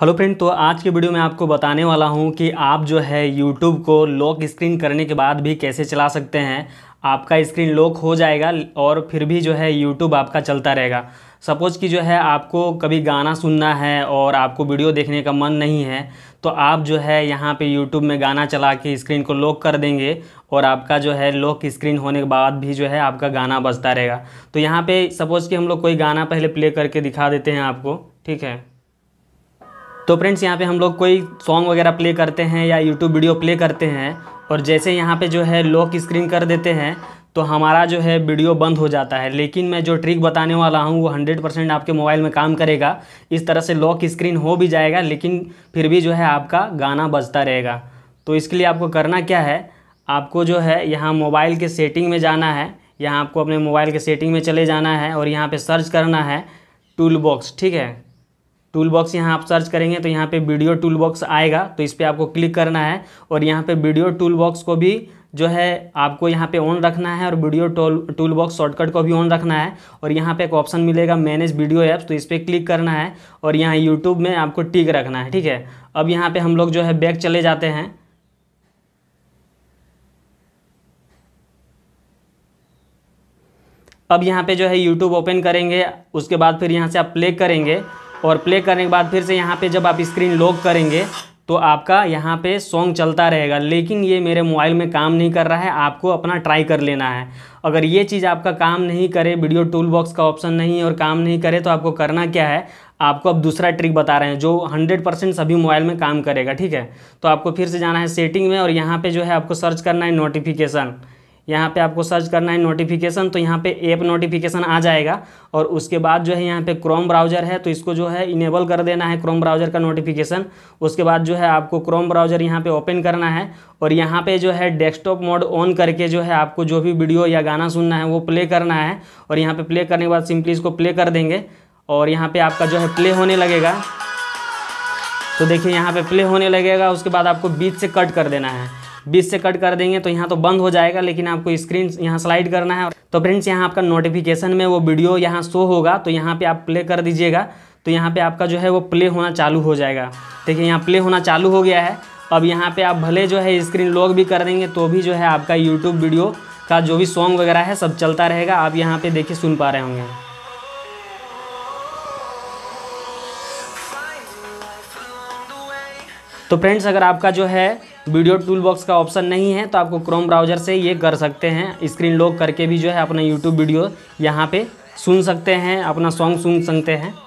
hello friend तो आज के वीडियो में आपको बताने वाला हूं कि आप जो है यूट्यूब को लॉक स्क्रीन करने के बाद भी कैसे चला सकते हैं आपका स्क्रीन लॉक हो जाएगा और फिर भी जो है यूट्यूब आपका चलता रहेगा सपोज़ कि जो है आपको कभी गाना सुनना है और आपको वीडियो देखने का मन नहीं है तो आप जो है यहाँ पे यूट्यूब में गाना चला के स्क्रीन को लॉक कर देंगे और आपका जो है लॉक स्क्रीन होने के बाद भी जो है आपका गाना बजता रहेगा तो यहाँ पे सपोज़ कि हम लोग कोई गाना पहले प्ले करके दिखा देते हैं आपको ठीक है तो फ्रेंड्स यहाँ पे हम लोग कोई सॉन्ग वगैरह प्ले करते हैं या यूट्यूब वीडियो प्ले करते हैं और जैसे यहाँ पे जो है लॉक स्क्रीन कर देते हैं तो हमारा जो है वीडियो बंद हो जाता है लेकिन मैं जो ट्रिक बताने वाला हूँ वो हंड्रेड परसेंट आपके मोबाइल में काम करेगा इस तरह से लॉक स्क्रीन हो भी जाएगा लेकिन फिर भी जो है आपका गाना बजता रहेगा तो इसके लिए आपको करना क्या है आपको जो है यहाँ मोबाइल के सेटिंग में जाना है यहाँ आपको अपने मोबाइल के सेटिंग में चले जाना है और यहाँ पर सर्च करना है टूल बॉक्स ठीक है टूल बॉक्स यहाँ आप सर्च करेंगे तो यहाँ पे वीडियो टूल बॉक्स आएगा तो इस पर आपको क्लिक करना है और यहाँ पे वीडियो टूल बॉक्स को भी जो है आपको यहाँ पे ऑन रखना है और वीडियो टूल बॉक्स शॉर्टकट को भी ऑन रखना है और यहाँ पे एक ऑप्शन मिलेगा मैनेज वीडियो ऐप तो इस पर क्लिक करना है और यहाँ यूट्यूब में आपको टिक रखना है ठीक है अब यहाँ पर हम लोग जो है बैग चले जाते हैं अब यहाँ पे जो है YouTube ओपन करेंगे उसके बाद फिर यहाँ से आप प्ले करेंगे और प्ले करने के बाद फिर से यहाँ पे जब आप स्क्रीन लॉक करेंगे तो आपका यहाँ पे सॉन्ग चलता रहेगा लेकिन ये मेरे मोबाइल में काम नहीं कर रहा है आपको अपना ट्राई कर लेना है अगर ये चीज़ आपका काम नहीं करे वीडियो टूल बॉक्स का ऑप्शन नहीं और काम नहीं करे तो आपको करना क्या है आपको अब दूसरा ट्रिक बता रहे हैं जो 100 परसेंट सभी मोबाइल में काम करेगा ठीक है तो आपको फिर से जाना है सेटिंग में और यहाँ पर जो है आपको सर्च करना है नोटिफिकेशन यहाँ पे आपको सर्च करना है नोटिफिकेशन तो यहाँ पे ऐप नोटिफिकेशन आ जाएगा और उसके बाद जो है यहाँ पे क्रोम ब्राउज़र है तो इसको जो है इनेबल कर देना है क्रोम ब्राउज़र का नोटिफिकेशन उसके बाद जो है आपको क्रोम ब्राउज़र यहाँ पे ओपन करना है और यहाँ पे जो है डेस्कटॉप मोड ऑन करके जो है आपको जो भी वीडियो या गाना सुनना है वो प्ले करना है और यहाँ पर प्ले करने के बाद सिंपली इसको प्ले कर देंगे और यहाँ पर आपका जो है प्ले होने लगेगा तो देखिए यहाँ पर प्ले होने लगेगा उसके बाद आपको बीच से कट कर देना है बीस से कट कर देंगे तो यहाँ तो बंद हो जाएगा लेकिन आपको स्क्रीन यहाँ स्लाइड करना है तो फ्रेंड्स यहाँ आपका नोटिफिकेशन में वो वीडियो यहाँ शो होगा तो यहाँ पर आप प्ले कर दीजिएगा तो यहाँ पे आपका जो है वो प्ले होना चालू हो जाएगा देखिए यहाँ प्ले होना चालू हो गया है अब यहाँ पर आप भले जो है स्क्रीन लॉक भी कर देंगे तो भी जो है आपका यूट्यूब वीडियो का जो भी सॉन्ग वगैरह है सब चलता रहेगा आप यहाँ पे देखिए सुन पा रहे होंगे तो फ्रेंड्स अगर आपका जो है वीडियो टूल बॉक्स का ऑप्शन नहीं है तो आपको क्रोम ब्राउज़र से ये कर सकते हैं स्क्रीन लॉक करके भी जो है अपना यूट्यूब वीडियो यहाँ पे सुन सकते हैं अपना सॉन्ग सुन सकते हैं